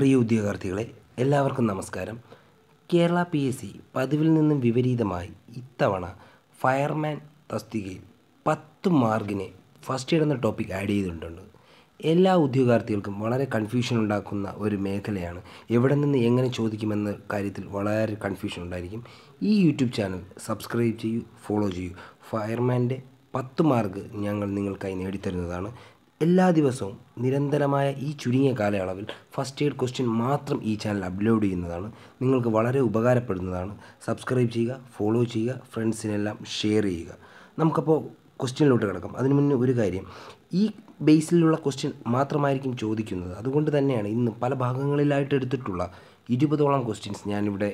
പ്രിയ ഉദ്യോഗാർത്ഥികളെ എല്ലാവർക്കും നമസ്കാരം കേരള പി എസ് സി പതിവിൽ നിന്നും വിപരീതമായി ഇത്തവണ ഫയർമാൻ തസ്തികയിൽ പത്ത് മാർക്കിന് ഫസ്റ്റ് എയ്ഡ് എന്ന ടോപ്പിക് ആഡ് ചെയ്തിട്ടുണ്ട് എല്ലാ ഉദ്യോഗാർത്ഥികൾക്കും വളരെ കൺഫ്യൂഷൻ ഉണ്ടാക്കുന്ന ഒരു മേഖലയാണ് എവിടെ നിന്ന് എങ്ങനെ ചോദിക്കുമെന്ന കാര്യത്തിൽ വളരെ കൺഫ്യൂഷൻ ഉണ്ടായിരിക്കും ഈ യൂട്യൂബ് ചാനൽ സബ്സ്ക്രൈബ് ചെയ്യൂ ഫോളോ ചെയ്യൂ ഫയർമാൻ്റെ പത്ത് മാർക്ക് ഞങ്ങൾ നിങ്ങൾക്കായി നേടിത്തരുന്നതാണ് എല്ലാ ദിവസവും നിരന്തരമായ ഈ ചുരുങ്ങിയ കാലയളവിൽ ഫസ്റ്റ് എയ്ഡ് ക്വസ്റ്റ്യൻ മാത്രം ഈ ചാനൽ അപ്ലോഡ് ചെയ്യുന്നതാണ് നിങ്ങൾക്ക് വളരെ ഉപകാരപ്പെടുന്നതാണ് സബ്സ്ക്രൈബ് ചെയ്യുക ഫോളോ ചെയ്യുക ഫ്രണ്ട്സിനെല്ലാം ഷെയർ ചെയ്യുക നമുക്കപ്പോൾ ക്വസ്റ്റ്യനിലോട്ട് കിടക്കാം അതിനു മുന്നേ ഒരു കാര്യം ഈ ബേസിലുള്ള ക്വസ്റ്റ്യൻ മാത്രമായിരിക്കും ചോദിക്കുന്നത് അതുകൊണ്ട് തന്നെയാണ് ഇന്ന് പല ഭാഗങ്ങളിലായിട്ട് എടുത്തിട്ടുള്ള ഇരുപതോളം ക്വസ്റ്റ്യൻസ് ഞാനിവിടെ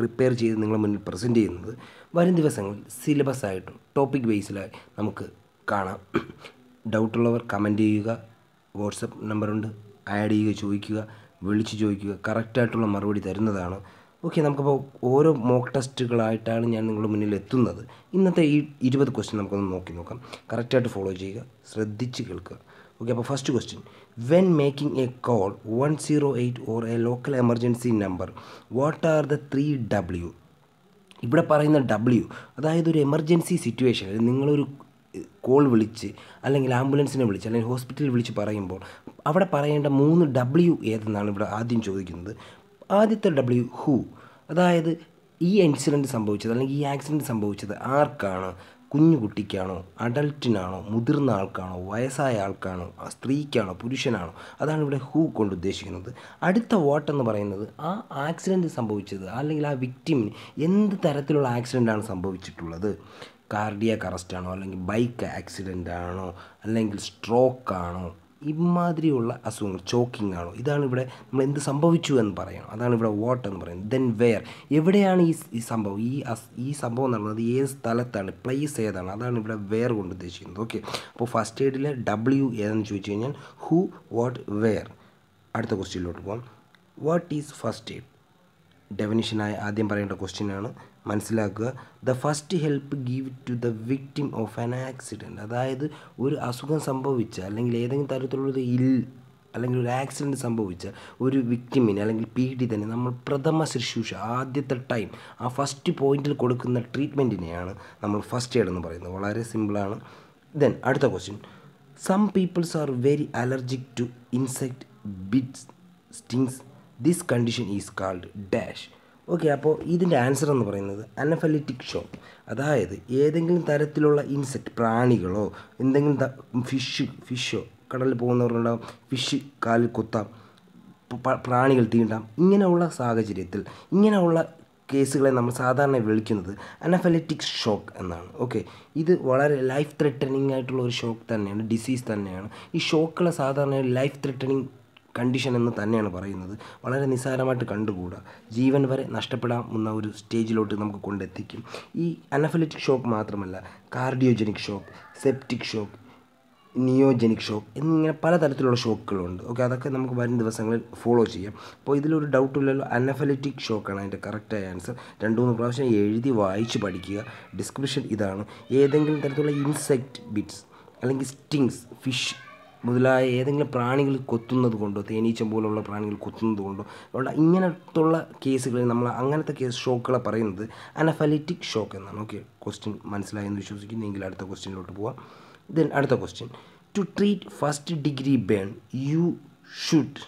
പ്രിപ്പയർ ചെയ്ത് നിങ്ങളുടെ മുന്നിൽ പ്രസൻറ്റ് ചെയ്യുന്നത് വരും ദിവസങ്ങളിൽ സിലബസ് ആയിട്ടും ടോപ്പിക് ബേസിലായി നമുക്ക് കാണാം ഡൗട്ടുള്ളവർ കമൻ്റ് ചെയ്യുക വാട്സപ്പ് നമ്പറുണ്ട് ആഡ് ചെയ്യുക ചോദിക്കുക വിളിച്ച് ചോദിക്കുക കറക്റ്റായിട്ടുള്ള മറുപടി തരുന്നതാണ് ഓക്കെ നമുക്കപ്പോൾ ഓരോ മോക്ക് ടെസ്റ്റുകളായിട്ടാണ് ഞാൻ നിങ്ങളുടെ മുന്നിൽ എത്തുന്നത് ഇന്നത്തെ ഈ ഇരുപത് ക്വസ്റ്റ്യൻ നമുക്കൊന്ന് നോക്കി നോക്കാം കറക്റ്റായിട്ട് ഫോളോ ചെയ്യുക ശ്രദ്ധിച്ച് കേൾക്കുക ഓക്കെ അപ്പോൾ first question when making a call one zero eight or a local emergency number what are the three W ഇവിടെ പറയുന്ന ഡബ്ല്യു അതായത് ഒരു എമർജൻസി സിറ്റുവേഷൻ നിങ്ങളൊരു കോൾ വിളിച്ച് അല്ലെങ്കിൽ ആംബുലൻസിനെ വിളിച്ച് അല്ലെങ്കിൽ ഹോസ്പിറ്റലിൽ വിളിച്ച് പറയുമ്പോൾ അവിടെ പറയേണ്ട മൂന്ന് ഡബ്ല്യു ഏതെന്നാണ് ഇവിടെ ആദ്യം ചോദിക്കുന്നത് ആദ്യത്തെ ഡബ്ല്യു ഹു അതായത് ഈ ഇൻസിഡൻറ്റ് സംഭവിച്ചത് അല്ലെങ്കിൽ ഈ ആക്സിഡൻറ്റ് സംഭവിച്ചത് ആർക്കാണ് കുഞ്ഞു കുട്ടിക്കാണോ അഡൽറ്റിനാണോ മുതിർന്ന ആൾക്കാണോ വയസ്സായ ആൾക്കാണോ സ്ത്രീക്കാണോ പുരുഷനാണോ അതാണ് ഇവിടെ ഹൂ കൊണ്ട് ഉദ്ദേശിക്കുന്നത് അടുത്ത വോട്ടെന്ന് പറയുന്നത് ആ ആക്സിഡൻറ്റ് സംഭവിച്ചത് അല്ലെങ്കിൽ ആ വിക്റ്റിമിന് എന്ത് തരത്തിലുള്ള ആക്സിഡൻ്റാണ് സംഭവിച്ചിട്ടുള്ളത് കാർഡിയാക്ക് അറസ്റ്റാണോ അല്ലെങ്കിൽ ബൈക്ക് ആക്സിഡൻ്റ് ആണോ അല്ലെങ്കിൽ സ്ട്രോക്ക് ആണോ ഇമാതിരിയുള്ള അസുഖങ്ങൾ ചോക്കിംഗ് ആണോ ഇതാണ് ഇവിടെ നമ്മൾ എന്ത് സംഭവിച്ചു എന്ന് പറയണം അതാണ് ഇവിടെ വാട്ട് എന്ന് പറയുന്നത് ദെൻ വെയർ എവിടെയാണ് ഈ ഈ സംഭവം ഈ ഈ സംഭവം നടന്നത് ഏത് സ്ഥലത്താണ് പ്ലേസ് ഏതാണ് അതാണ് ഇവിടെ വെയർ കൊണ്ട് ഉദ്ദേശിക്കുന്നത് ഓക്കെ അപ്പോൾ ഫസ്റ്റ് എയ്ഡിലെ ഡബ്ല്യു ഏതെന്ന് ചോദിച്ചു കഴിഞ്ഞാൽ ഹൂ വാട്ട് വെയർ അടുത്ത ക്വസ്റ്റ്യനിലോട്ട് പോകാം വാട്ട് ഈസ് ഫസ്റ്റ് എയ്ഡ് ഡെഫിനിഷനായ ആദ്യം പറയേണ്ട ക്വസ്റ്റ്യനാണ് മനസ്സിലാക്കുക the first help give to the victim of an accident അതായത് ഒരു അസുഖം സംഭവിച്ച അല്ലെങ്കിൽ ഏതെങ്കിലും തരത്തിലുള്ളത് ഇൽ അല്ലെങ്കിൽ ഒരു ആക്സിഡൻറ്റ് സംഭവിച്ച ഒരു വിക്ടിമിന് അല്ലെങ്കിൽ പീഡിതന് നമ്മൾ പ്രഥമ ശുശ്രൂഷ ആദ്യത്തെ ടൈം ആ ഫസ്റ്റ് പോയിന്റിൽ കൊടുക്കുന്ന ട്രീറ്റ്മെൻറ്റിനെയാണ് നമ്മൾ ഫസ്റ്റ് എയ്ഡ് എന്ന് പറയുന്നത് വളരെ സിമ്പിളാണ് ദെൻ അടുത്ത question some peoples are very allergic to insect bits stings this condition is called dash okay അപ്പോൾ ഇതിൻ്റെ ആൻസർ എന്ന് പറയുന്നത് അനഫലിറ്റിക് ഷോക്ക് അതായത് ഏതെങ്കിലും തരത്തിലുള്ള ഇൻസെക്ട് പ്രാണികളോ എന്തെങ്കിലും ഫിഷ് ഫിഷോ കടലിൽ പോകുന്നവരുണ്ടാവും ഫിഷ് കാലിൽ കുത്താം പ്രാണികൾ തീണ്ടാം ഇങ്ങനെയുള്ള സാഹചര്യത്തിൽ ഇങ്ങനെയുള്ള കേസുകളെ നമ്മൾ സാധാരണ വിളിക്കുന്നത് അനഫലറ്റിക് ഷോക്ക് എന്നാണ് ഓക്കെ ഇത് വളരെ ലൈഫ് ത്രെറ്റനിങ് ആയിട്ടുള്ള ഒരു ഷോക്ക് തന്നെയാണ് ഡിസീസ് തന്നെയാണ് ഈ ഷോക്കുകളെ സാധാരണ ലൈഫ് ത്രെറ്റനിങ് കണ്ടീഷൻ എന്ന് തന്നെയാണ് പറയുന്നത് വളരെ നിസ്സാരമായിട്ട് കണ്ടുകൂടാ ജീവൻ വരെ നഷ്ടപ്പെടാവുന്ന ഒരു സ്റ്റേജിലോട്ട് നമുക്ക് കൊണ്ടെത്തിക്കും ഈ അനഫലറ്റിക് ഷോക്ക് മാത്രമല്ല cardiogenic shock septic shock neurogenic shock എന്നിങ്ങനെ പലതരത്തിലുള്ള ഷോക്കുകളുണ്ട് ഓക്കെ അതൊക്കെ നമുക്ക് വരും ദിവസങ്ങളിൽ ഫോളോ ചെയ്യാം അപ്പോൾ ഇതിലൊരു ഡൗട്ടില്ലല്ലോ അനഫലറ്റിക് ഷോക്കാണ് അതിൻ്റെ കറക്റ്റായ ആൻസർ രണ്ട് മൂന്ന് പ്രാവശ്യം എഴുതി വായിച്ച് പഠിക്കുക ഡിസ്ക്രിപ്ഷൻ ഇതാണ് ഏതെങ്കിലും തരത്തിലുള്ള ഇൻസെക്റ്റ് ബിറ്റ്സ് അല്ലെങ്കിൽ സ്റ്റിങ്സ് ഫിഷ് മുതലായ ഏതെങ്കിലും പ്രാണികൾ കൊത്തുന്നത് കൊണ്ടോ തേനീച്ച പോലുള്ള പ്രാണികൾ കൊത്തുന്നത് കൊണ്ടോ ഉള്ള ഇങ്ങനത്തുള്ള കേസുകളിൽ നമ്മൾ അങ്ങനത്തെ കേസ് ഷോക്കുകളെ പറയുന്നത് അനഫലിറ്റിക് ഷോക്ക് എന്നാണ് ഓക്കെ ക്വസ്റ്റ്യൻ മനസ്സിലായെന്ന് വിശ്വസിക്കുന്നു എങ്കിൽ അടുത്ത ക്വസ്റ്റ്യനിലോട്ട് പോവാം ദെൻ അടുത്ത question to treat first degree burn you should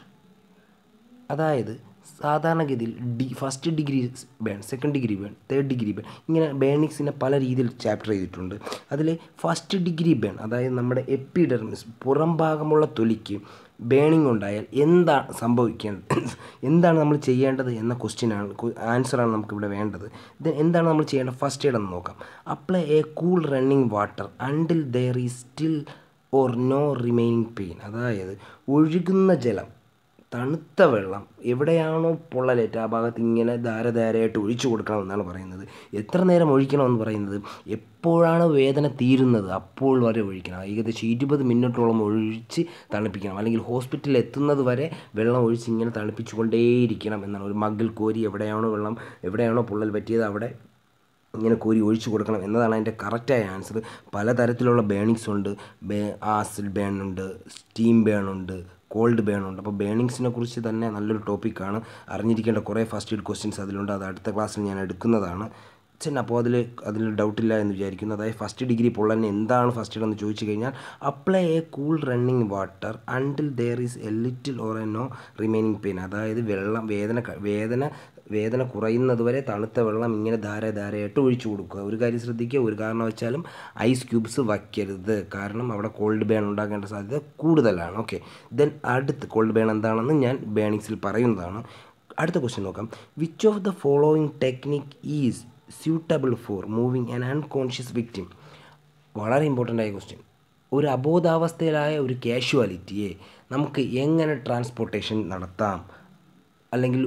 അതായത് സാധാരണഗതിയിൽ the first degree burn second degree burn third degree burn ഇങ്ങനെ ബേണിങ്സിനെ പല രീതിയിൽ ചാപ്റ്റർ ചെയ്തിട്ടുണ്ട് അതിൽ ഫസ്റ്റ് ഡിഗ്രി ബേൺ അതായത് നമ്മുടെ എപ്പിഡെർമിസ് പുറം ഭാഗമുള്ള തൊലിക്ക് ബേണിംഗ് ഉണ്ടായാൽ എന്താണ് സംഭവിക്കേണ്ടത് എന്താണ് നമ്മൾ ചെയ്യേണ്ടത് എന്ന ക്വസ്റ്റ്യനാണ് ആൻസറാണ് നമുക്കിവിടെ വേണ്ടത് ദെൻ എന്താണ് നമ്മൾ ചെയ്യേണ്ടത് ഫസ്റ്റ് എയ്ഡ് എന്ന് നോക്കാം apply a cool running water until there is still or no remaining pain അതായത് ഒഴുകുന്ന ജലം തണുത്ത വെള്ളം എവിടെയാണോ പൊള്ളലേറ്റ ആ ഭാഗത്ത് ഇങ്ങനെ ധാരധാരയായിട്ട് ഒഴിച്ചു എന്നാണ് പറയുന്നത് എത്ര നേരം ഒഴിക്കണമെന്ന് പറയുന്നത് എപ്പോഴാണ് വേദന തീരുന്നത് അപ്പോൾ വരെ ഒഴിക്കണം ഏകദേശം ഇരുപത് മിനിറ്റോളം ഒഴിച്ച് തണുപ്പിക്കണം അല്ലെങ്കിൽ ഹോസ്പിറ്റലിൽ എത്തുന്നത് വരെ വെള്ളം ഒഴിച്ച് ഇങ്ങനെ തണുപ്പിച്ചുകൊണ്ടേയിരിക്കണം എന്നാണ് ഒരു മഗ്ഗിൽ കോരി എവിടെയാണോ വെള്ളം എവിടെയാണോ പൊള്ളൽ പറ്റിയത് അവിടെ ഇങ്ങനെ കോരി ഒഴിച്ചു കൊടുക്കണം എന്നതാണ് അതിൻ്റെ കറക്റ്റായ ആൻസർ പലതരത്തിലുള്ള ബേണിങ്സ് ഉണ്ട് ബേ ആസിഡ് ബേൺ ഉണ്ട് സ്റ്റീം ബേൺ ഉണ്ട് കോൾഡ് ബേൺ ഉണ്ട് അപ്പോൾ ബേണിങ്സിനെ കുറിച്ച് തന്നെ നല്ലൊരു ടോപ്പിക്കാണ് അറിഞ്ഞിരിക്കേണ്ട കുറേ ഫസ്റ്റ് എയ്ഡ് ക്വസ്റ്റ്യൻസ് അതിലുണ്ട് അത് അടുത്ത ക്ലാസ്സിൽ ഞാൻ എടുക്കുന്നതാണ് ചെന്ന അപ്പോൾ അതിൽ അതിൽ ഡൗട്ടില്ല എന്ന് വിചാരിക്കുന്നു അതായത് ഫസ്റ്റ് ഡിഗ്രി പൊള്ളൻ എന്താണ് ഫസ്റ്റ് എയ്ഡ് എന്ന് ചോദിച്ചു കഴിഞ്ഞാൽ apply a cool running water until there is a little or a no remaining pain അതായത് വെള്ളം വേദന വേദന വേദന കുറയുന്നത് വരെ തണുത്ത വെള്ളം ഇങ്ങനെ ധാരയായിട്ട് ഒഴിച്ചു കൊടുക്കുക ഒരു കാര്യം ശ്രദ്ധിക്കുക ഒരു കാരണം വെച്ചാലും ഐസ് ക്യൂബ്സ് വയ്ക്കരുത് കാരണം അവിടെ കോൾഡ് ബേൺ ഉണ്ടാകേണ്ട സാധ്യത കൂടുതലാണ് ഓക്കെ ദെൻ അടുത്ത് കോൾഡ് ബേൺ എന്താണെന്ന് ഞാൻ ബേണിങ്സിൽ പറയുന്നതാണ് അടുത്ത ക്വസ്റ്റ്യൻ നോക്കാം which of the following technique is suitable for moving an unconscious victim വളരെ ഇമ്പോർട്ടൻ്റ് ആയ ക്വസ്റ്റ്യൻ ഒരു അബോധാവസ്ഥയിലായ ഒരു കാഷ്വാലിറ്റിയെ നമുക്ക് എങ്ങനെ ട്രാൻസ്പോർട്ടേഷൻ നടത്താം അല്ലെങ്കിൽ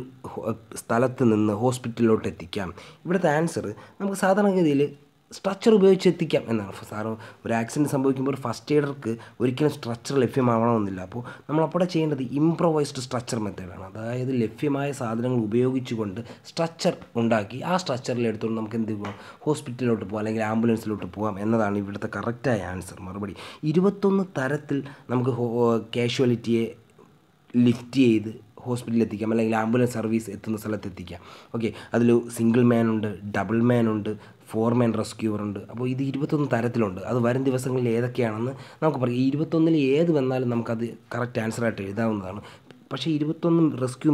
സ്ഥലത്ത് നിന്ന് ഹോസ്പിറ്റലിലോട്ട് എത്തിക്കാം ഇവിടുത്തെ ആൻസർ നമുക്ക് സാധാരണഗതിയിൽ സ്ട്രക്ചർ ഉപയോഗിച്ച് എത്തിക്കാം എന്നാണ് സാറ് ഒരു ആക്സിഡൻറ്റ് സംഭവിക്കുമ്പോൾ ഒരു ഫസ്റ്റ് എയ്ഡർക്ക് ഒരിക്കലും സ്ട്രക്ചർ ലഭ്യമാവണമെന്നില്ല അപ്പോൾ നമ്മൾ അപ്പോൾ ചെയ്യേണ്ടത് ഇംപ്രൊവൈസ്ഡ് സ്ട്രക്ചർ മെത്തേഡാണ് അതായത് ലഭ്യമായ സാധനങ്ങൾ ഉപയോഗിച്ചുകൊണ്ട് സ്ട്രക്ചർ ഉണ്ടാക്കി ആ സ്ട്രക്ചറിൽ എടുത്തുകൊണ്ട് നമുക്ക് എന്ത് പോകാം ഹോസ്പിറ്റലിലോട്ട് പോകാം അല്ലെങ്കിൽ ആംബുലൻസിലോട്ട് പോകാം എന്നതാണ് ഇവിടുത്തെ കറക്റ്റായ ആൻസർ മറുപടി ഇരുപത്തൊന്ന് തരത്തിൽ നമുക്ക് കാഷ്വാലിറ്റിയെ ലിഫ്റ്റ് ചെയ്ത് ഹോസ്പിറ്റലിൽ എത്തിക്കാം അല്ലെങ്കിൽ ആംബുലൻസ് സർവീസ് എത്തുന്ന സ്ഥലത്ത് എത്തിക്കാം ഓക്കെ അതിൽ സിംഗിൾ മാൻ ഉണ്ട് ഡബിൾ മാൻ ഉണ്ട് ഫോർ മാൻ റെസ്ക്യൂവർ ഉണ്ട് അപ്പോൾ ഇത് ഇരുപത്തൊന്ന് തരത്തിലുണ്ട് അത് വരും ദിവസങ്ങളിൽ ഏതൊക്കെയാണെന്ന് നമുക്ക് പറയാം ഇരുപത്തൊന്നിൽ ഏത് വന്നാലും നമുക്കത് കറക്റ്റ് ആൻസറായിട്ട് എഴുതാവുന്നതാണ് പക്ഷേ ഇരുപത്തൊന്നും റെസ്ക്യൂ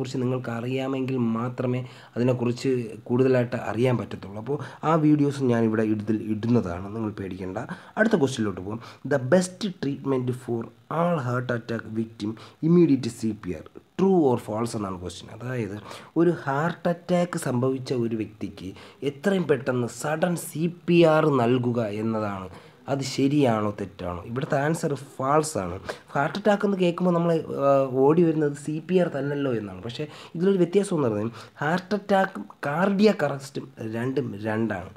കുറിച്ച് നിങ്ങൾക്ക് അറിയാമെങ്കിൽ മാത്രമേ അതിനെക്കുറിച്ച് കൂടുതലായിട്ട് അറിയാൻ പറ്റത്തുള്ളൂ അപ്പോൾ ആ വീഡിയോസ് ഇവിടെ ഇതിൽ ഇടുന്നതാണ് നിങ്ങൾ പേടിക്കേണ്ട അടുത്ത ക്വസ്റ്റ്യനിലോട്ട് പോകും the best treatment for all heart attack victim immediate C P R true or false എന്നാണ് ക്വസ്റ്റ്യൻ അതായത് ഒരു ഹാർട്ട് അറ്റാക്ക് സംഭവിച്ച ഒരു വ്യക്തിക്ക് എത്രയും പെട്ടെന്ന് സഡൻ സി പി ആർ നൽകുക എന്നതാണ് അത് ശരിയാണോ തെറ്റാണോ ഇവിടുത്തെ ആൻസർ ഫാൾസ് ആണ് ഹാർട്ട് അറ്റാക്ക് എന്ന് കേൾക്കുമ്പോൾ നമ്മൾ ഓടി വരുന്നത് സി പി ആർ തന്നല്ലോ എന്നാണ് പക്ഷേ ഇതിലൊരു വ്യത്യാസം എന്ന് പറഞ്ഞാൽ ഹാർട്ട് അറ്റാക്കും കാർഡിയാക് അറസ്റ്റും രണ്ടും രണ്ടാണ്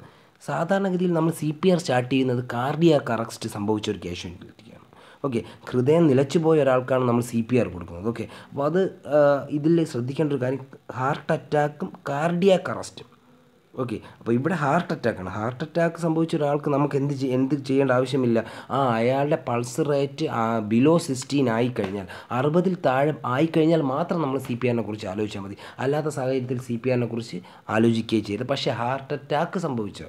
സാധാരണഗതിയിൽ നമ്മൾ സി പി ആർ സ്റ്റാർട്ട് ചെയ്യുന്നത് കാർഡിയാക് അറസ്റ്റ് സംഭവിച്ച ഒരു കാഷ്വാലിറ്റിക്കാണ് ഓക്കെ ഹൃദയം നിലച്ചുപോയ ഒരാൾക്കാണ് നമ്മൾ സി പി ആർ കൊടുക്കുന്നത് ഓക്കെ അപ്പോൾ അത് ഇതിൽ ശ്രദ്ധിക്കേണ്ട ഒരു കാര്യം ഹാർട്ട് അറ്റാക്കും കാർഡിയാക് അറസ്റ്റും ഓക്കെ അപ്പോൾ ഇവിടെ ഹാർട്ട് അറ്റാക്കാണ് ഹാർട്ട് അറ്റാക്ക് സംഭവിച്ച ഒരാൾക്ക് നമുക്ക് എന്ത് എന്ത് ചെയ്യേണ്ട ആവശ്യമില്ല ആ അയാളുടെ പൾസ് റേറ്റ് ബിലോ സിക്സ്റ്റീൻ ആയിക്കഴിഞ്ഞാൽ അറുപതിൽ താഴെ ആയിക്കഴിഞ്ഞാൽ മാത്രം നമ്മൾ സി പി ആറിനെ കുറിച്ച് ആലോചിച്ചാൽ മതി അല്ലാത്ത സാഹചര്യത്തിൽ സി പി ആറിനെ കുറിച്ച് ആലോചിക്കുകയും ചെയ്ത് പക്ഷേ ഹാർട്ട് അറ്റാക്ക് സംഭവിച്ച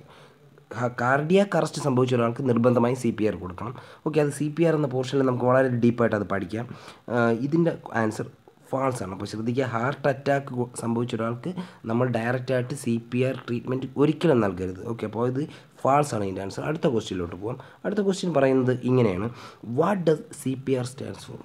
കാർഡിയാക് അറസ്റ്റ് സംഭവിച്ച ഒരാൾക്ക് നിർബന്ധമായും സി പി ആർ കൊടുക്കണം ഓക്കെ അത് സി പി ആർ എന്ന പോർഷനിൽ നമുക്ക് വളരെ ഡീപ്പായിട്ട് അത് പഠിക്കാം ഇതിൻ്റെ ആൻസർ ഫാൾസ് ആണ് അപ്പോൾ ശ്രദ്ധിക്കുക ഹാർട്ട് അറ്റാക്ക് സംഭവിച്ച ഒരാൾക്ക് നമ്മൾ ഡയറക്റ്റായിട്ട് സി പി ആർ ട്രീറ്റ്മെൻറ്റ് ഒരിക്കലും നൽകരുത് ഓക്കെ അപ്പോൾ ഇത് ഫാൾസ് ആണ് ഇതിൻ്റെ ആൻസർ അടുത്ത ക്വസ്റ്റ്യനിലോട്ട് പോകാം അടുത്ത ക്വസ്റ്റ്യൻ പറയുന്നത് ഇങ്ങനെയാണ് what does C P R stands for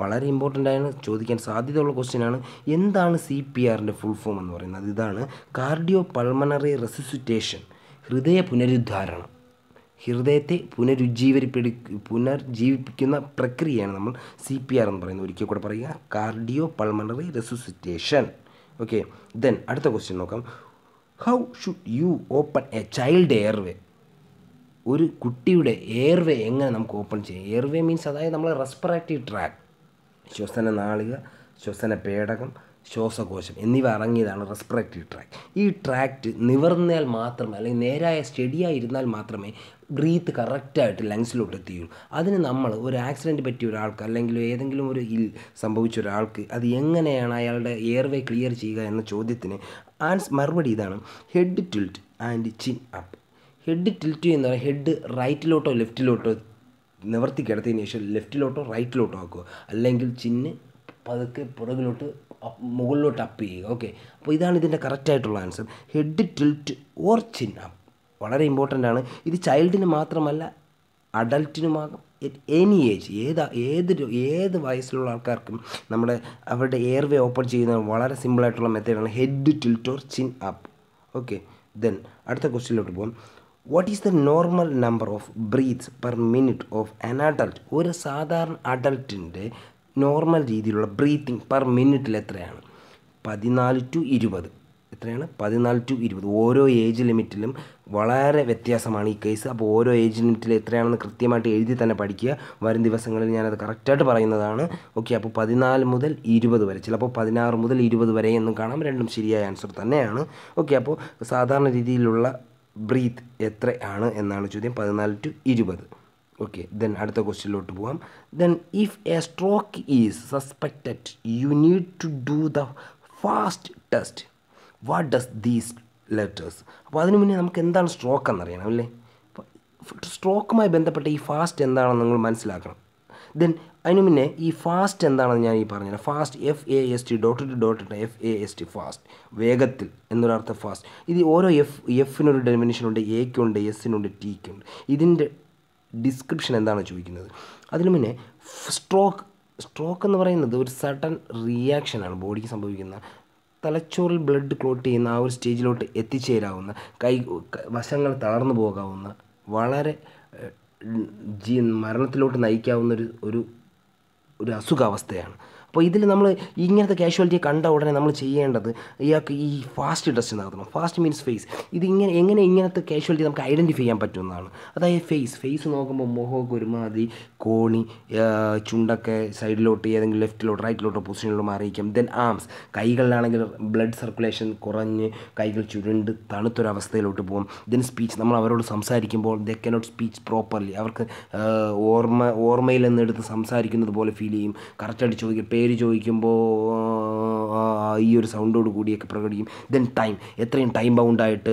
വളരെ ഇമ്പോർട്ടൻ്റ് ആണ് ചോദിക്കാൻ സാധ്യതയുള്ള ക്വസ്റ്റ്യൻ ആണ് എന്താണ് സി പി ആറിൻ്റെ ഫുൾ ഫോം എന്ന് പറയുന്നത് ഇതാണ് കാർഡിയോ പൾമണറി റെസിസിറ്റേഷൻ ഹൃദയ പുനരുദ്ധാരണം ഹൃദയത്തെ പുനരുജ്ജീവരിപ്പിടി പുനർജീവിപ്പിക്കുന്ന പ്രക്രിയയാണ് നമ്മൾ സി പി ആർ എന്ന് പറയുന്നത് ഒരിക്കൽ കൂടെ പറയുക cardio pulmonary resuscitation okay then അടുത്ത ക്വസ്റ്റ്യൻ നോക്കാം how should you open a child airway ഒരു കുട്ടിയുടെ എയർവേ എങ്ങനെ നമുക്ക് ഓപ്പൺ ചെയ്യാം എയർവേ മീൻസ് അതായത് നമ്മൾ റെസ്പിറേറ്റീവ് ട്രാക്ക് ശ്വസന നാളിക ശ്വസന പേടകം ശ്വാസകോശം എന്നിവ അടങ്ങിയതാണ് റെസ്പിറേറ്ററി ട്രാക്ക് ഈ ട്രാക്ട് നിവർന്നാൽ മാത്രമേ അല്ലെങ്കിൽ നേരായ സ്റ്റഡിയായിരുന്നാൽ മാത്രമേ ബ്രീത്ത് കറക്റ്റായിട്ട് ലങ്സിലോട്ട് എത്തിക്കും അതിന് നമ്മൾ ഒരു ആക്സിഡൻറ്റ് പറ്റിയ ഒരാൾക്ക് അല്ലെങ്കിൽ ഏതെങ്കിലും ഒരു ഇൽ സംഭവിച്ച ഒരാൾക്ക് അത് എങ്ങനെയാണ് അയാളുടെ എയർവേ ക്ലിയർ ചെയ്യുക എന്ന ചോദ്യത്തിന് ആൻസ് മറുപടി ഇതാണ് head tilt and chin up head tilt എന്ന് പറയുന്നത് ഹെഡ് റൈറ്റിലോട്ടോ ലെഫ്റ്റിലോട്ടോ നിവർത്തി കിടത്തിയതിന് ശേഷം ലെഫ്റ്റിലോട്ടോ റൈറ്റിലോട്ടോ ആക്കുക അല്ലെങ്കിൽ ചിന്ന് പതുക്കെ പുറകിലോട്ട് മുകളിലോട്ട് അപ്പ് ചെയ്യുക ഓക്കെ അപ്പോൾ ഇതാണ് ഇതിൻ്റെ കറക്റ്റായിട്ടുള്ള answer head tilt or chin up വളരെ ഇമ്പോർട്ടൻ്റ് ആണ് ഇത് ചൈൽഡിന് മാത്രമല്ല അഡൽറ്റിനുമാകാം എനി ഏജ് ഏത് ഏത് ഏത് വയസ്സിലുള്ള ആൾക്കാർക്കും നമ്മുടെ അവരുടെ എയർ വേ ഓപ്പൺ ചെയ്യുന്ന വളരെ സിമ്പിളായിട്ടുള്ള മെത്തേഡാണ് head tilt or chin up okay then അടുത്ത ക്വസ്റ്റ്യനിലോട്ട് പോകും what is the normal number of breaths per minute of an adult ഒരു സാധാരണ അഡൾട്ടിൻ്റെ നോർമൽ രീതിയിലുള്ള ബ്രീത്തിങ് പെർ മിനിറ്റിൽ എത്രയാണ് പതിനാല് ടു ഇരുപത് എത്രയാണ് പതിനാല് ടു ഇരുപത് ഓരോ ഏജ് ലിമിറ്റിലും വളരെ വ്യത്യാസമാണ് ഈ കേസ് അപ്പോൾ ഓരോ ഏജ് ലിമിറ്റിൽ എത്രയാണെന്ന് കൃത്യമായിട്ട് എഴുതി തന്നെ പഠിക്കുക വരും ദിവസങ്ങളിൽ ഞാനത് കറക്റ്റായിട്ട് പറയുന്നതാണ് ഓക്കെ അപ്പോൾ പതിനാല് മുതൽ ഇരുപത് വരെ ചിലപ്പോൾ പതിനാറ് മുതൽ ഇരുപത് വരെ എന്നും കാണാം രണ്ടും ശരിയായ ആൻസർ തന്നെയാണ് ഓക്കെ അപ്പോൾ സാധാരണ രീതിയിലുള്ള ബ്രീത്ത് എത്രയാണ് എന്നാണ് ചോദ്യം പതിനാല് ടു ഇരുപത് ഓക്കെ ദെൻ അടുത്ത ക്വസ്റ്റ്യനിലോട്ട് പോകാം then if a stroke is suspected you need to do the fast test what does these letters അപ്പോൾ അതിനു മുന്നേ നമുക്ക് എന്താണ് സ്ട്രോക്ക് എന്നറിയണം അല്ലേ സ്ട്രോക്കുമായി ബന്ധപ്പെട്ട ഈ ഫാസ്റ്റ് എന്താണെന്ന് നിങ്ങൾ മനസ്സിലാക്കണം ദെൻ അതിനു മുന്നേ ഈ ഫാസ്റ്റ് എന്താണെന്ന് ഞാൻ ഈ പറഞ്ഞത് fast F A S T dot to dot ഇട്ട് F A S T fast വേഗത്തിൽ എന്നൊരർത്ഥം ഫാസ്റ്റ് ഇത് ഓരോ എഫ് എഫിനൊരു ഡെമിനേഷനുണ്ട് എക്കുണ്ട് എസിനുണ്ട് ടിക്കുണ്ട് ഇതിൻ്റെ ഡിസ്ക്രിപ്ഷൻ എന്താണ് ചോദിക്കുന്നത് അതിനു മുന്നേ സ്ട്രോക്ക് സ്ട്രോക്ക് എന്ന് പറയുന്നത് ഒരു സഡൻ റിയാക്ഷനാണ് ബോഡിക്ക് സംഭവിക്കുന്ന തലച്ചോറിൽ ബ്ലഡ് ക്ലോട്ട് ചെയ്യുന്ന ആ ഒരു സ്റ്റേജിലോട്ട് എത്തിച്ചേരാവുന്ന കൈ വശങ്ങൾ തളർന്നു പോകാവുന്ന വളരെ ജീ മരണത്തിലോട്ട് നയിക്കാവുന്ന ഒരു ഒരു ഒരു അസുഖാവസ്ഥയാണ് അപ്പോൾ ഇതിൽ നമ്മൾ ഇങ്ങനത്തെ കാഷ്വാലിറ്റിയെ കണ്ട ഉടനെ നമ്മൾ ചെയ്യേണ്ടത് ഇയാൾക്ക് ഈ ഫാസ്റ്റ് ഡ്രസ്സ് നടത്തണം ഫാസ്റ്റ് മീൻസ് ഫേസ് ഇത് ഇങ്ങനെ എങ്ങനെ ഇങ്ങനത്തെ കാഷ്വാലിറ്റി നമുക്ക് ഐഡൻറ്റിഫൈ ചെയ്യാൻ പറ്റുന്നതാണ് അതായത് ഫേസ് ഫേസ് നോക്കുമ്പോൾ മുഖം കുരുമാതി കോണി ചുണ്ടൊക്കെ സൈഡിലോട്ട് ഏതെങ്കിലും ലെഫ്റ്റിലോട്ട് റൈറ്റിലോട്ടോ പൊസിഷനിലോട്ട് മാറിയിരിക്കും ദെൻ ആംസ് കൈകളിലാണെങ്കിൽ ബ്ലഡ് സർക്കുലേഷൻ കുറഞ്ഞ് കൈകൾ ചുരുണ്ട് തണുത്തൊരവസ്ഥയിലോട്ട് പോകും ദെൻ സ്പീച്ച് നമ്മൾ അവരോട് സംസാരിക്കുമ്പോൾ ദേ കനോട്ട് സ്പീച്ച് പ്രോപ്പർലി അവർക്ക് ഓർമ്മ ഓർമ്മയിൽ എടുത്ത് സംസാരിക്കുന്നത് പോലെ ഫീൽ ചെയ്യും കറക്റ്റായിട്ട് ചോദിക്കും പേര് ചോദിക്കുമ്പോൾ ഈ ഒരു സൗണ്ടോട് കൂടിയൊക്കെ പ്രകടിക്കും ദെൻ ടൈം എത്രയും ടൈം ബൗണ്ടായിട്ട്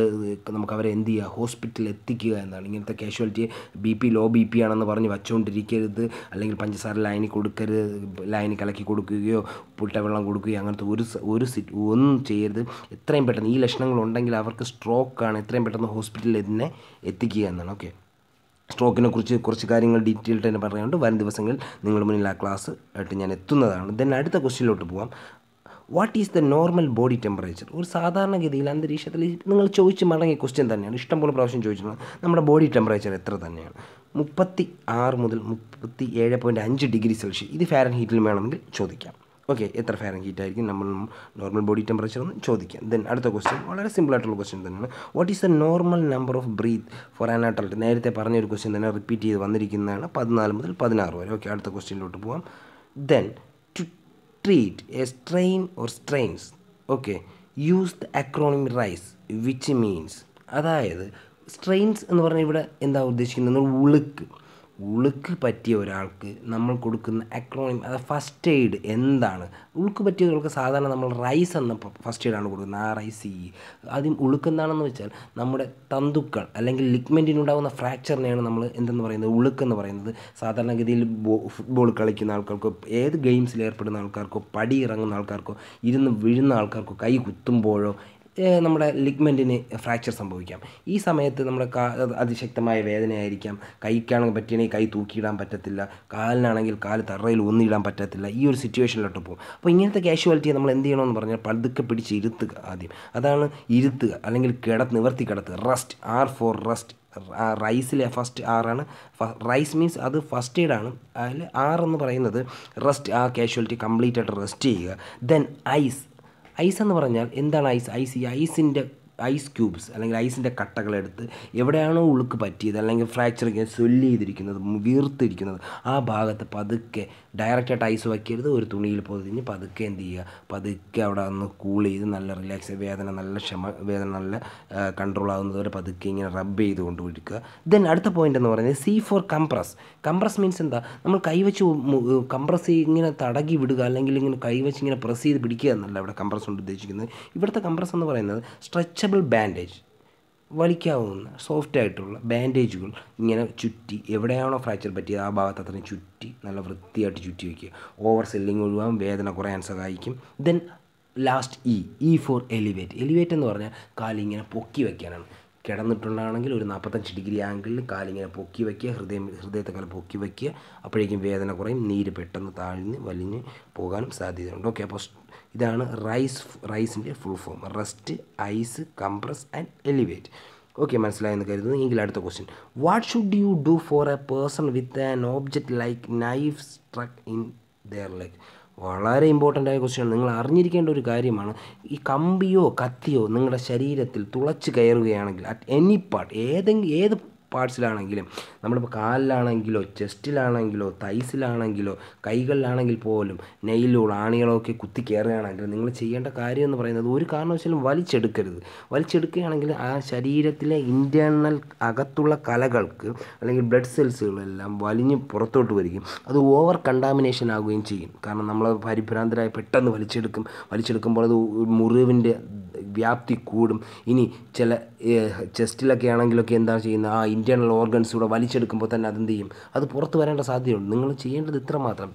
നമുക്ക് അവരെ എന്ത് ചെയ്യുക ഹോസ്പിറ്റലിൽ എത്തിക്കുക എന്നാണ് ഇങ്ങനത്തെ casualty B P low B P ആണെന്ന് പറഞ്ഞ് വച്ചുകൊണ്ടിരിക്കരുത് അല്ലെങ്കിൽ പഞ്ചസാര ലൈനിൽ കൊടുക്കരുത് ലൈനിൽ കലക്കി കൊടുക്കുകയോ പുട്ട വെള്ളം കൊടുക്കുകയോ അങ്ങനത്തെ ഒരു ഒരു ഒന്നും ചെയ്യരുത് എത്രയും പെട്ടെന്ന് ഈ ലക്ഷണങ്ങളുണ്ടെങ്കിൽ അവർക്ക് സ്ട്രോക്കാണ് എത്രയും പെട്ടെന്ന് ഹോസ്പിറ്റലിൽ ഇതിനെ എത്തിക്കുക എന്നാണ് ഓക്കെ സ്ട്രോക്കിനെ കുറിച്ച് കുറച്ച് കാര്യങ്ങൾ ഡീറ്റെയിൽഡ് തന്നെ പറയാനുണ്ട് വരും ദിവസങ്ങളിൽ നിങ്ങളുടെ മുന്നിൽ ആ ക്ലാസ് ആയിട്ട് ഞാൻ എത്തുന്നതാണ് ദെൻ അടുത്ത ക്വസ്റ്റ്യനിലോട്ട് പോകാം what is the normal body temperature ഒരു സാധാരണഗതിയിൽ അന്തരീക്ഷത്തിൽ നിങ്ങൾ ചോദിച്ച് മടങ്ങിയ ക്വസ്റ്റ്യൻ തന്നെയാണ് ഇഷ്ടംപോലെ പ്രാവശ്യം ചോദിച്ചിട്ടുണ്ട് നമ്മുടെ ബോഡി ടെമ്പറേച്ചർ എത്ര തന്നെയാണ് മുപ്പത്തി ആറ് മുതൽ മുപ്പത്തി ഏഴ് പോയിൻറ്റ് അഞ്ച് ഡിഗ്രി സെൽഷ്യസ് ഇത് ഫാരൻ ഹീറ്റിൽ വേണമെങ്കിൽ ചോദിക്കാം ഓക്കെ എത്ര ഫയർ ഹീറ്റ് ആയിരിക്കും നമ്മൾ നോർമൽ ബോഡി ടെമ്പറേച്ചർ എന്ന് ചോദിക്കാം ദെൻ അടുത്ത ക്വസ്റ്റ്യൻ വളരെ സിമ്പിൾ ആയിട്ടുള്ള ക്വസ്റ്റ്യൻ തന്നെയാണ് what is the normal number of breath for an adult നേരത്തെ പറഞ്ഞൊരു ക്വസ്റ്റ്യൻ തന്നെ റിപ്പീറ്റ് ചെയ്ത് വന്നിരിക്കുന്നതാണ് പതിനാല് മുതൽ പതിനാറ് വരെ ഓക്കെ അടുത്ത ക്വസ്റ്റ്യനിലോട്ട് പോകാം then to treat a strain or strains okay use the acronym RICE which means അതായത് സ്ട്രെയിൻസ് എന്ന് പറഞ്ഞാൽ ഇവിടെ എന്താ ഉദ്ദേശിക്കുന്നത് ഉളുക്ക് ഉളുക്ക് പറ്റിയ ഒരാൾക്ക് നമ്മൾ കൊടുക്കുന്ന അക്രോണിം അതായത് ഫസ്റ്റ് എയ്ഡ് എന്താണ് ഉളുക്ക് പറ്റിയ ഒരാൾക്ക് സാധാരണ നമ്മൾ റൈസ് എന്ന ഫസ്റ്റ് എയ്ഡാണ് കൊടുക്കുന്നത് ആ റൈസ് ഈ ആദ്യം ഉളുക്ക് എന്താണെന്ന് വെച്ചാൽ നമ്മുടെ തന്തുക്കൾ അല്ലെങ്കിൽ ഉണ്ടാകുന്ന ഫ്രാക്ചറിനെയാണ് നമ്മൾ എന്തെന്ന് പറയുന്നത് ഉളുക്ക് എന്ന് പറയുന്നത് സാധാരണഗതിയിൽ ഫുട്ബോൾ കളിക്കുന്ന ആൾക്കാർക്കോ ഏത് ഗെയിംസിൽ ഏർപ്പെടുന്ന ആൾക്കാർക്കോ പടി ഇറങ്ങുന്ന ആൾക്കാർക്കോ ഇരുന്ന് വീഴുന്ന ആൾക്കാർക്കോ കൈ കുത്തുമ്പോഴോ നമ്മുടെ ലിഗ്മെൻറ്റിന് ഫ്രാക്ചർ സംഭവിക്കാം ഈ സമയത്ത് നമ്മുടെ അതിശക്തമായ അതിശക്തമായ വേദനയായിരിക്കാം കൈക്കാണെങ്കിൽ പറ്റുകയാണെങ്കിൽ കൈ തൂക്കിയിടാൻ പറ്റത്തില്ല കാലിനാണെങ്കിൽ കാല് തറയിൽ ഒന്നിടാൻ പറ്റത്തില്ല ഈ ഒരു സിറ്റുവേഷനിലോട്ട് പോകും അപ്പോൾ ഇങ്ങനത്തെ കാഷ്വാലിറ്റിയെ നമ്മൾ എന്ത് ചെയ്യണമെന്ന് പറഞ്ഞാൽ പതുക്കെ പിടിച്ച് ഇരുത്തുക ആദ്യം അതാണ് ഇരുത്തുക അല്ലെങ്കിൽ കിട നിവർത്തി കിടത്തുക റസ്റ്റ് ആർ ഫോർ റസ്റ്റ് റൈസിലെ ഫസ്റ്റ് ആറാണ് റൈസ് മീൻസ് അത് ഫസ്റ്റ് എയ്ഡ് ആണ് അതിൽ ആർ എന്ന് പറയുന്നത് റെസ്റ്റ് ആ കാഷ്വാലിറ്റി കംപ്ലീറ്റ് ആയിട്ട് റെസ്റ്റ് ചെയ്യുക ദെൻ ഐസ് ഐസ് എന്ന് പറഞ്ഞാൽ എന്താണ് ഐസ് ഐസ് ഈ ഐസിൻ്റെ ഐസ് ക്യൂബ്സ് അല്ലെങ്കിൽ ഐസിൻ്റെ കട്ടകളെടുത്ത് എവിടെയാണോ ഉളുക്ക് പറ്റിയത് അല്ലെങ്കിൽ ഫ്രാക്ചർ ഇങ്ങനെ സ്വെല്ല് ചെയ്തിരിക്കുന്നത് വീർത്തിരിക്കുന്നത് ആ ഭാഗത്ത് പതുക്കെ ഡയറക്റ്റായിട്ട് ഐസ് വയ്ക്കരുത് ഒരു തുണിയിൽ പൊതിഞ്ഞ് പതുക്കെ എന്ത് ചെയ്യുക പതുക്കെ അവിടെ ഒന്ന് കൂൾ ചെയ്ത് നല്ല റിലാക്സ് വേദന നല്ല ക്ഷമ വേദന നല്ല കൺട്രോൾ ആകുന്നതുവരെ പതുക്കെ ഇങ്ങനെ റബ്ബ് ചെയ്ത് കൊണ്ടുപോയിരിക്കുക ദെൻ അടുത്ത പോയിൻ്റ് എന്ന് പറയുന്നത് C for compress compress means എന്താ നമ്മൾ കൈവച്ച് കംപ്രസ് ഇങ്ങനെ തടകി വിടുക അല്ലെങ്കിൽ ഇങ്ങനെ കൈവച്ച് ഇങ്ങനെ പ്രസ് ചെയ്ത് പിടിക്കുക എന്നല്ല ഇവിടെ കംപ്രസ് കൊണ്ട് ഉദ്ദേശിക്കുന്നത് ഇവിടുത്തെ കംപ്രസ് എന്ന് പറയുന്നത് സ്ട്രെച്ച് സ്ട്രെച്ചബിൾ ബാൻഡേജ് വലിക്കാവുന്ന സോഫ്റ്റ് ആയിട്ടുള്ള ബാൻഡേജുകൾ ഇങ്ങനെ ചുറ്റി എവിടെയാണോ ഫ്രാക്ചർ പറ്റിയത് ആ ഭാഗത്ത് അത്രയും ചുറ്റി നല്ല വൃത്തിയായിട്ട് ചുറ്റി വയ്ക്കുക ഓവർ സെല്ലിംഗ് ഒഴിവാൻ വേദന കുറയാൻ സഹായിക്കും then last E E for elevate elevate എന്ന് പറഞ്ഞാൽ കാലിങ്ങനെ പൊക്കി വയ്ക്കാനാണ് കിടന്നിട്ടുണ്ടാണെങ്കിൽ ഒരു നാൽപ്പത്തഞ്ച് ഡിഗ്രി ആംഗിളിൽ കാലിങ്ങനെ പൊക്കി വയ്ക്കുക ഹൃദയം ഹൃദയത്തെ കാലം പൊക്കി വയ്ക്കുക അപ്പോഴേക്കും വേദന കുറയും നീര് പെട്ടെന്ന് താഴ്ന്ന് വലിഞ്ഞ് പോകാനും സാധ്യതയുണ്ട് ഓക്കെ അപ്പോൾ ഇതാണ് റൈസ് റൈസിൻ്റെ full form rest ice compress and elevate okay മനസ്സിലായെന്ന് കരുതുന്നു എങ്കിൽ അടുത്ത question what should you do for a person with an object like knife struck in their leg വളരെ ഇമ്പോർട്ടൻ്റ് ആയ ക്വസ്റ്റ്യാണ് നിങ്ങൾ അറിഞ്ഞിരിക്കേണ്ട ഒരു കാര്യമാണ് ഈ കമ്പിയോ കത്തിയോ നിങ്ങളുടെ ശരീരത്തിൽ തുളച്ച് കയറുകയാണെങ്കിൽ അറ്റ് എനി പാർട്ട് ഏതെങ്കിലും ഏത് പാർട്സിലാണെങ്കിലും നമ്മളിപ്പോൾ കാലിലാണെങ്കിലോ ചെസ്റ്റിലാണെങ്കിലോ തൈസിലാണെങ്കിലോ കൈകളിലാണെങ്കിൽ പോലും നെയിലോ ആണികളോ ഒക്കെ കുത്തി കയറുകയാണെങ്കിൽ നിങ്ങൾ ചെയ്യേണ്ട കാര്യം എന്ന് പറയുന്നത് ഒരു കാരണവശാലും വലിച്ചെടുക്കരുത് വലിച്ചെടുക്കുകയാണെങ്കിൽ ആ ശരീരത്തിലെ ഇൻറ്റേർണൽ അകത്തുള്ള കലകൾക്ക് അല്ലെങ്കിൽ ബ്ലഡ് സെൽസുകളെല്ലാം വലിഞ്ഞ് പുറത്തോട്ട് വരികയും അത് ഓവർ കണ്ടാമിനേഷൻ ആകുകയും ചെയ്യും കാരണം നമ്മൾ പരിഭ്രാന്തരായി പെട്ടെന്ന് വലിച്ചെടുക്കും വലിച്ചെടുക്കുമ്പോൾ അത് മുറിവിൻ്റെ വ്യാപ്തി കൂടും ഇനി ചില ചെസ്റ്റിലൊക്കെ ആണെങ്കിലൊക്കെ എന്താണ് ചെയ്യുന്നത് ആ ഇൻറ്റേർണൽ ഓർഗൻസ് കൂടെ വലിച്ചെടുക്കുമ്പോൾ തന്നെ അതെന്ത് ചെയ്യും അത് പുറത്ത് വരേണ്ട സാധ്യതയുണ്ട് നിങ്ങൾ ചെയ്യേണ്ടത് ഇത്ര മാത്രം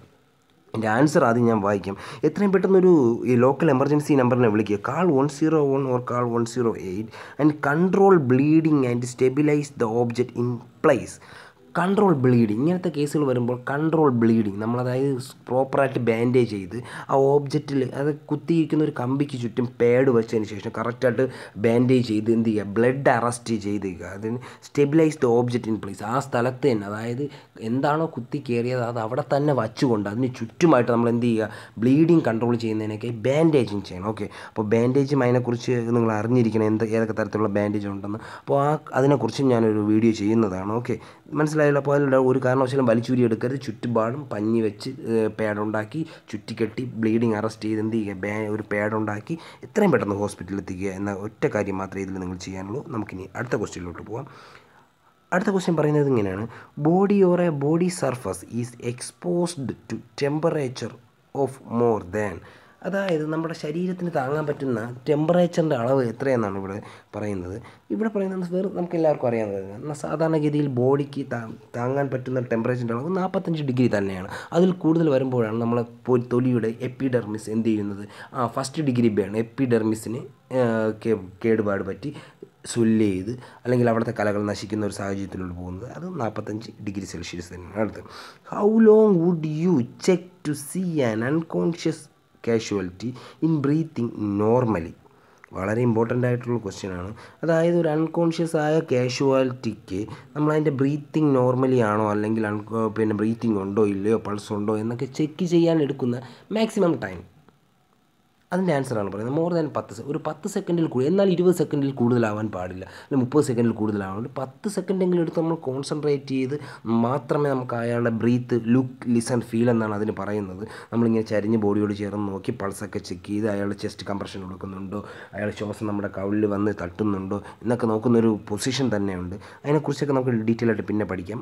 എൻ്റെ ആൻസർ ആദ്യം ഞാൻ വായിക്കാം എത്രയും പെട്ടെന്നൊരു ഈ ലോക്കൽ എമർജൻസി നമ്പറിനെ വിളിക്കുക call one zero one or call one zero eight and control bleeding and stabilise the object in place control bleeding ഇങ്ങനത്തെ കേസുകൾ വരുമ്പോൾ കൺട്രോൾ ബ്ലീഡിങ് നമ്മൾ അതായത് പ്രോപ്പറായിട്ട് ബാൻഡേജ് ചെയ്ത് ആ ഓബ്ജക്റ്റിൽ അത് കുത്തിയിരിക്കുന്ന ഒരു കമ്പിക്ക് ചുറ്റും പാഡ് വെച്ചതിന് ശേഷം കറക്റ്റായിട്ട് ബാൻഡേജ് ചെയ്ത് എന്ത് ചെയ്യുക ബ്ലഡ് അറസ്റ്റ് ചെയ്ത് അതിന് സ്റ്റെബിലൈസ്ഡ് ഓബ്ജക്റ്റ് ഇൻ പ്ലേസ് ആ സ്ഥലത്ത് തന്നെ അതായത് എന്താണോ കുത്തി കയറിയത് അത് അവിടെ തന്നെ വച്ചുകൊണ്ട് അതിന് ചുറ്റുമായിട്ട് നമ്മൾ എന്ത് ചെയ്യുക ബ്ലീഡിങ് കൺട്രോൾ ചെയ്യുന്നതിനൊക്കെ ബാൻഡേജിങ് ചെയ്യണം ഓക്കെ അപ്പോൾ ബാൻഡേജും അതിനെക്കുറിച്ച് നിങ്ങൾ അറിഞ്ഞിരിക്കണം എന്ത് ഏതൊക്കെ തരത്തിലുള്ള ബാൻഡേജ് ഉണ്ടെന്ന് അപ്പോൾ ആ അതിനെക്കുറിച്ച് ഞാനൊരു വീഡിയോ ചെയ്യുന്നതാണ് ഓക്കെ മനസ്സിലായി മനസ്സിലായുള്ള പോലെ ഒരു കാരണവശാലും വലിച്ചുരി എടുക്കരുത് ചുറ്റുപാടും പഞ്ഞി വെച്ച് പേടുണ്ടാക്കി ചുറ്റിക്കെട്ടി ബ്ലീഡിങ് അറസ്റ്റ് ചെയ്ത് എന്ത് ചെയ്യുക ഒരു പേടുണ്ടാക്കി എത്രയും പെട്ടെന്ന് ഹോസ്പിറ്റലിൽ എത്തിക്കുക എന്ന ഒറ്റ കാര്യം മാത്രമേ ഇതിൽ നിങ്ങൾ ചെയ്യാനുള്ളൂ നമുക്കിനി അടുത്ത ക്വസ്റ്റ്യനിലോട്ട് പോകാം അടുത്ത ക്വസ്റ്റ്യൻ പറയുന്നത് ഇങ്ങനെയാണ് body or a body surface is exposed to temperature of more than അതായത് നമ്മുടെ ശരീരത്തിന് താങ്ങാൻ പറ്റുന്ന ടെമ്പറേച്ചറിൻ്റെ അളവ് എത്രയെന്നാണ് ഇവിടെ പറയുന്നത് ഇവിടെ പറയുന്നത് വേറെ നമുക്ക് എല്ലാവർക്കും അറിയാവുന്നത് സാധാരണഗതിയിൽ ബോഡിക്ക് താങ്ങാൻ പറ്റുന്ന ടെമ്പറേച്ചറിൻ്റെ അളവ് നാൽപ്പത്തഞ്ച് ഡിഗ്രി തന്നെയാണ് അതിൽ കൂടുതൽ വരുമ്പോഴാണ് നമ്മളെ തൊലിയുടെ എപ്പിഡെർമിസ് എന്ത് ചെയ്യുന്നത് ആ ഫസ്റ്റ് ഡിഗ്രി ബേൺ എപ്പിഡെർമിസിന് കേടുപാട് പറ്റി സ്വെല്ല് ചെയ്ത് അല്ലെങ്കിൽ അവിടുത്തെ കലകൾ നശിക്കുന്ന ഒരു സാഹചര്യത്തിലൂടെ പോകുന്നത് അത് നാൽപ്പത്തഞ്ച് ഡിഗ്രി സെൽഷ്യസ് തന്നെയാണ് അടുത്ത് how long would you check to see an unconscious casualty in breathing normally വളരെ ഇമ്പോർട്ടൻ്റ് ആയിട്ടുള്ള ക്വസ്റ്റ്യൻ ആണ് അതായത് ഒരു അൺകോൺഷ്യസ് ആയ കാഷ്വാലിറ്റിക്ക് നമ്മൾ അതിൻ്റെ ബ്രീത്തിങ് നോർമലി ആണോ അല്ലെങ്കിൽ അൺ പിന്നെ ബ്രീത്തിങ് ഉണ്ടോ ഇല്ലയോ പൾസ് ഉണ്ടോ എന്നൊക്കെ ചെക്ക് ചെയ്യാൻ എടുക്കുന്ന മാക്സിമം ടൈം അതിൻ്റെ ആൻസറാണ് പറയുന്നത് മോർ ദാൻ പത്ത് ഒരു പത്ത് സെക്കൻഡിൽ കൂടുതൽ എന്നാൽ ഇരുപത് സെക്കൻഡിൽ കൂടുതലാവാൻ പാടില്ല അല്ലെങ്കിൽ മുപ്പത് സെക്കൻഡിൽ കൂടുതലാവാൻ പത്ത് സെക്കൻഡെങ്കിലും എടുത്ത് നമ്മൾ കോൺസെൻട്രേറ്റ് ചെയ്ത് മാത്രമേ നമുക്ക് അയാളുടെ ബ്രീത്ത് ലുക്ക് ലിസൺ ഫീൽ എന്നാണ് അതിന് പറയുന്നത് നമ്മളിങ്ങനെ ചരിഞ്ഞ് ബോഡിയോട് ചേർന്ന് നോക്കി പൾസൊക്കെ ചെക്ക് ചെയ്ത് അയാളുടെ ചെസ്റ്റ് കംപ്രഷൻ കൊടുക്കുന്നുണ്ടോ അയാൾ ശ്വാസം നമ്മുടെ കവിളിൽ വന്ന് തട്ടുന്നുണ്ടോ എന്നൊക്കെ നോക്കുന്നൊരു പൊസിഷൻ തന്നെയുണ്ട് അതിനെക്കുറിച്ചൊക്കെ നമുക്ക് ഡീറ്റെയിൽ ആയിട്ട് പിന്നെ പഠിക്കാം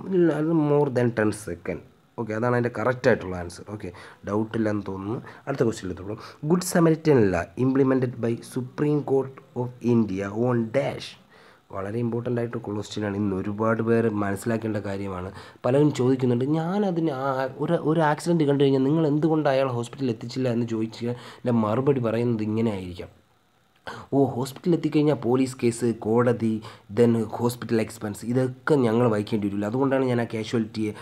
more than ten second okay അതാണ് അതിൻ്റെ കറക്റ്റായിട്ടുള്ള ആൻസർ ഓക്കെ ഡൗട്ടില്ലെന്ന് തോന്നുന്നു അടുത്ത ക്വസ്റ്റ്യനിലെത്തുള്ളൂ ഗുഡ് സമരിറ്റൻ അല്ല implemented by supreme court of India on dash വളരെ ഇമ്പോർട്ടൻ്റ് ആയിട്ട് ക്വസ്റ്റ്യനാണ് ഇന്ന് ഒരുപാട് പേര് മനസ്സിലാക്കേണ്ട കാര്യമാണ് പലരും ചോദിക്കുന്നുണ്ട് ഞാനതിന് ഒരു ഒരു ആക്സിഡൻറ്റ് കണ്ടു കഴിഞ്ഞാൽ നിങ്ങൾ എന്തുകൊണ്ട് അയാൾ ഹോസ്പിറ്റലിൽ എത്തിച്ചില്ല എന്ന് ചോദിച്ചാൽ എൻ്റെ മറുപടി പറയുന്നത് ഇങ്ങനെ ആയിരിക്കാം ഓ ഹോസ്പിറ്റലിൽ എത്തിക്കഴിഞ്ഞാൽ പോലീസ് കേസ് കോടതി ദെൻ ഹോസ്പിറ്റൽ എക്സ്പെൻസ് ഇതൊക്കെ ഞങ്ങൾ വഹിക്കേണ്ടി വരില്ല അതുകൊണ്ടാണ് ഞാൻ ആ കാഷ്വാലിറ്റിയെ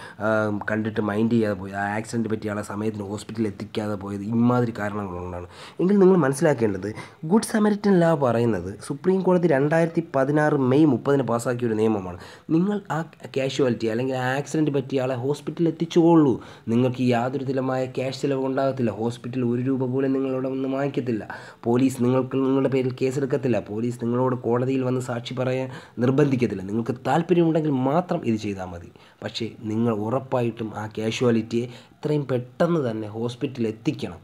കണ്ടിട്ട് മൈൻഡ് ചെയ്യാതെ പോയത് ആ ആക്സിഡൻറ്റ് പറ്റിയ ആളെ സമയത്തിന് ഹോസ്പിറ്റലിൽ എത്തിക്കാതെ പോയത് ഇമാതിരി കാരണങ്ങളുണ്ടാണ് കൊണ്ടാണ് എങ്കിൽ നിങ്ങൾ മനസ്സിലാക്കേണ്ടത് ഗുഡ് സമരിറ്റൻ ലാ പറയുന്നത് സുപ്രീം കോടതി രണ്ടായിരത്തി പതിനാറ് മെയ് മുപ്പതിന് പാസ്സാക്കിയൊരു ഒരു നിയമമാണ് നിങ്ങൾ ആ കാഷ്വാലിറ്റി അല്ലെങ്കിൽ ആ ആക്സിഡൻറ്റ് പറ്റിയ ആളെ ഹോസ്പിറ്റലിൽ എത്തിച്ചുകൊള്ളൂ നിങ്ങൾക്ക് യാതൊരു തരമായ ക്യാഷ് ചിലവ് ഉണ്ടാകത്തില്ല ഹോസ്പിറ്റലിൽ ഒരു രൂപ പോലും നിങ്ങളവിടെ ഒന്നും വാങ്ങിക്കത്തില്ല പോലീസ് നിങ്ങൾക്ക് നിങ്ങളുടെ നിങ്ങളുടെ പേരിൽ കേസെടുക്കത്തില്ല പോലീസ് നിങ്ങളോട് കോടതിയിൽ വന്ന് സാക്ഷി പറയാൻ നിർബന്ധിക്കത്തില്ല നിങ്ങൾക്ക് താല്പര്യമുണ്ടെങ്കിൽ മാത്രം ഇത് ചെയ്താൽ മതി പക്ഷേ നിങ്ങൾ ഉറപ്പായിട്ടും ആ കാഷ്വാലിറ്റിയെ ഇത്രയും പെട്ടെന്ന് തന്നെ ഹോസ്പിറ്റലിൽ എത്തിക്കണം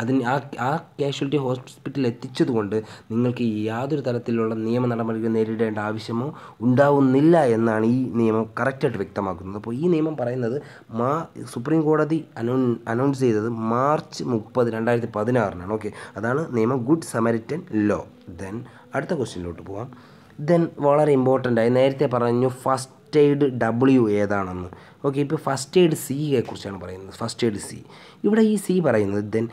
അതിന് ആ ആ കാഷ്വാലിറ്റി ഹോസ്പിറ്റലിൽ എത്തിച്ചതുകൊണ്ട് നിങ്ങൾക്ക് യാതൊരു തരത്തിലുള്ള നിയമ നടപടികൾ നേരിടേണ്ട ആവശ്യമോ ഉണ്ടാവുന്നില്ല എന്നാണ് ഈ നിയമം കറക്റ്റായിട്ട് വ്യക്തമാക്കുന്നത് അപ്പോൾ ഈ നിയമം പറയുന്നത് മാ സുപ്രീം കോടതി അനൗ അനൗൺസ് ചെയ്തത് മാർച്ച് മുപ്പത് രണ്ടായിരത്തി പതിനാറിനാണ് ഓക്കെ അതാണ് നിയമം ഗുഡ് സമരിറ്റൻ ലോ ദെൻ അടുത്ത ക്വസ്റ്റ്യനിലോട്ട് പോവാം ദെൻ വളരെ ഇമ്പോർട്ടൻ്റ് ആയി നേരത്തെ പറഞ്ഞു ഫസ്റ്റ് എയ്ഡ് ഡബ്ല്യു ഏതാണെന്ന് ഓക്കെ ഇപ്പോൾ ഫസ്റ്റ് എയ്ഡ് സിയെ കുറിച്ചാണ് പറയുന്നത് ഫസ്റ്റ് എയ്ഡ് സി ഇവിടെ ഈ സി പറയുന്നത് ദെൻ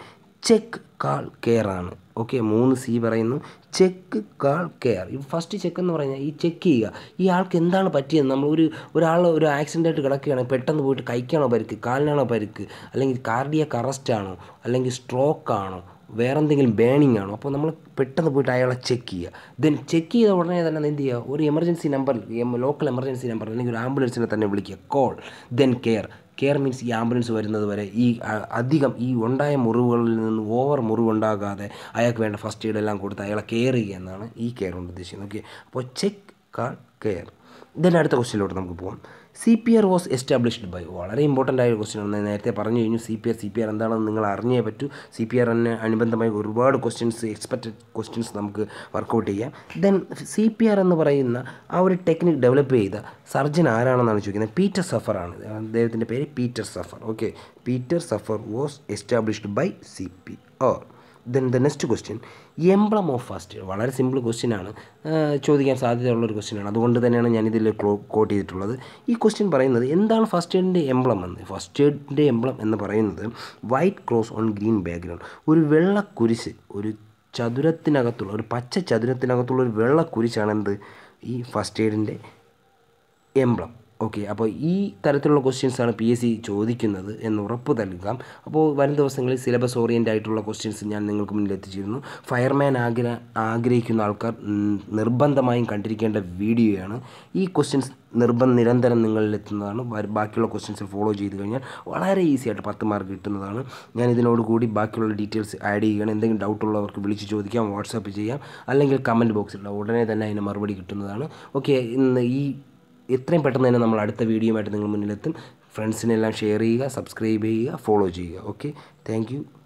ചെക്ക് കാൾ കെയർ ആണ് ഓക്കെ മൂന്ന് സി പറയുന്നു ചെക്ക് കാൾ കെയർ ഈ ഫസ്റ്റ് ചെക്ക് എന്ന് പറഞ്ഞാൽ ഈ ചെക്ക് ചെയ്യുക ഈ ആൾക്ക് എന്താണ് പറ്റിയത് നമ്മൾ ഒരു ഒരാൾ ഒരു ആക്സിഡൻ്റ് ആയിട്ട് കിടക്കുകയാണെങ്കിൽ പെട്ടെന്ന് പോയിട്ട് കൈക്കാണോ പരിക്ക് കാലിനാണോ പരിക്ക് അല്ലെങ്കിൽ കാർഡിയക്ക് കറസ്റ്റ് ആണോ അല്ലെങ്കിൽ സ്ട്രോക്ക് ആണോ വേറെ എന്തെങ്കിലും ബേണിംഗ് ആണോ അപ്പോൾ നമ്മൾ പെട്ടെന്ന് പോയിട്ട് അയാളെ ചെക്ക് ചെയ്യുക ദെൻ ചെക്ക് ചെയ്ത ഉടനെ തന്നെ എന്ത് ചെയ്യുക ഒരു emergency number local emergency number അല്ലെങ്കിൽ ഒരു ആംബുലൻസിനെ തന്നെ വിളിക്കുക call then care care means ഈ ആംബുലൻസ് വരുന്നത് വരെ ഈ അധികം ഈ ഉണ്ടായ മുറിവുകളിൽ നിന്ന് ഓവർ മുറിവുണ്ടാകാതെ അയാൾക്ക് വേണ്ട ഫസ്റ്റ് എയ്ഡ് എല്ലാം കൊടുത്ത് അയാളെ കെയർ ചെയ്യുക എന്നാണ് ഈ കെയർ കൊണ്ട് ഉദ്ദേശിക്കുന്നത് ഓക്കെ അപ്പോൾ ചെക്ക് കാൾ കെയർ ഇതിൻ്റെ അടുത്ത ക്വസ്റ്റ്യനിലോട്ട് നമുക്ക് പോകാം C P R was established by വളരെ ഇമ്പോർട്ടൻ്റ് ആയ ക്വസ്റ്റ്യൻ ആണ് നേരത്തെ പറഞ്ഞു കഴിഞ്ഞു C P R C P R എന്താണെന്ന് നിങ്ങൾ അറിഞ്ഞേ പറ്റൂ സി പി ആർ ആറിന് അനുബന്ധമായി ഒരുപാട് ക്വസ്റ്റ്യൻസ് എക്സ്പെക്റ്റഡ് ക്വസ്റ്റ്യൻസ് നമുക്ക് വർക്കൗട്ട് ചെയ്യാം ദെൻ സി പി ആർ എന്ന് പറയുന്ന ആ ഒരു ടെക്നിക് ഡെവലപ്പ് ചെയ്ത സർജൻ ആരാണെന്നാണ് ചോദിക്കുന്നത് പീറ്റർ സഫർ ആണ് അദ്ദേഹത്തിൻ്റെ പേര് Peter Safar okay Peter Safar was established by C P R then the next question emblem of first വളരെ സിമ്പിൾ ക്വസ്റ്റ്യനാണ് ചോദിക്കാൻ സാധ്യതയുള്ള ഒരു ക്വസ്റ്റ്യനാണ് അതുകൊണ്ട് തന്നെയാണ് ഞാനിതിൽ കോട്ട് ചെയ്തിട്ടുള്ളത് ഈ ക്വസ്റ്റ്യൻ പറയുന്നത് എന്താണ് ഫസ്റ്റ് എയ്ഡിൻ്റെ എംബ്ലം എന്ന് ഫസ്റ്റ് എയ്ഡിൻ്റെ എംബ്ലം എന്ന് പറയുന്നത് white cross on green background ഒരു വെള്ള കുരിശ് ഒരു ചതുരത്തിനകത്തുള്ള ഒരു പച്ച ചതുരത്തിനകത്തുള്ള ഒരു വെള്ള കുരിശാണ് എന്ത് ഈ ഫസ്റ്റ് എയ്ഡിൻ്റെ എംബ്ലം ഓക്കെ അപ്പോൾ ഈ തരത്തിലുള്ള ക്വസ്റ്റ്യൻസാണ് പി എസ് സി ചോദിക്കുന്നത് എന്ന് ഉറപ്പ് നൽകാം അപ്പോൾ വരും ദിവസങ്ങളിൽ സിലബസ് ഓറിയൻ്റ് ആയിട്ടുള്ള ക്വസ്റ്റ്യൻസ് ഞാൻ നിങ്ങൾക്ക് മുന്നിൽ എത്തിച്ചിരുന്നു ഫയർമാൻ ആഗ്ര ആഗ്രഹിക്കുന്ന ആൾക്കാർ നിർബന്ധമായും കണ്ടിരിക്കേണ്ട വീഡിയോയാണ് ഈ ക്വസ്റ്റ്യൻസ് നിർബന്ധ നിരന്തരം നിങ്ങളിൽ എത്തുന്നതാണ് ബാക്കിയുള്ള ക്വസ്റ്റ്യൻസ് ഫോളോ ചെയ്ത് കഴിഞ്ഞാൽ വളരെ ഈസി ആയിട്ട് പത്ത് മാർക്ക് കിട്ടുന്നതാണ് ഞാൻ ഇതിനോടുകൂടി ബാക്കിയുള്ള ഡീറ്റെയിൽസ് ആഡ് ചെയ്യുകയാണ് എന്തെങ്കിലും ഡൗട്ട് ഉള്ളവർക്ക് വിളിച്ച് ചോദിക്കാം വാട്സാപ്പ് ചെയ്യാം അല്ലെങ്കിൽ കമൻറ്റ് ബോക്സിലുള്ള ഉടനെ തന്നെ അതിന് മറുപടി കിട്ടുന്നതാണ് ഓക്കെ ഇന്ന് ഈ എത്രയും പെട്ടെന്ന് തന്നെ നമ്മൾ അടുത്ത ആയിട്ട് നിങ്ങൾ മുന്നിലെത്തും ഫ്രണ്ട്സിനെല്ലാം ഷെയർ ചെയ്യുക സബ്സ്ക്രൈബ് ചെയ്യുക ഫോളോ ചെയ്യുക ഓക്കെ താങ്ക്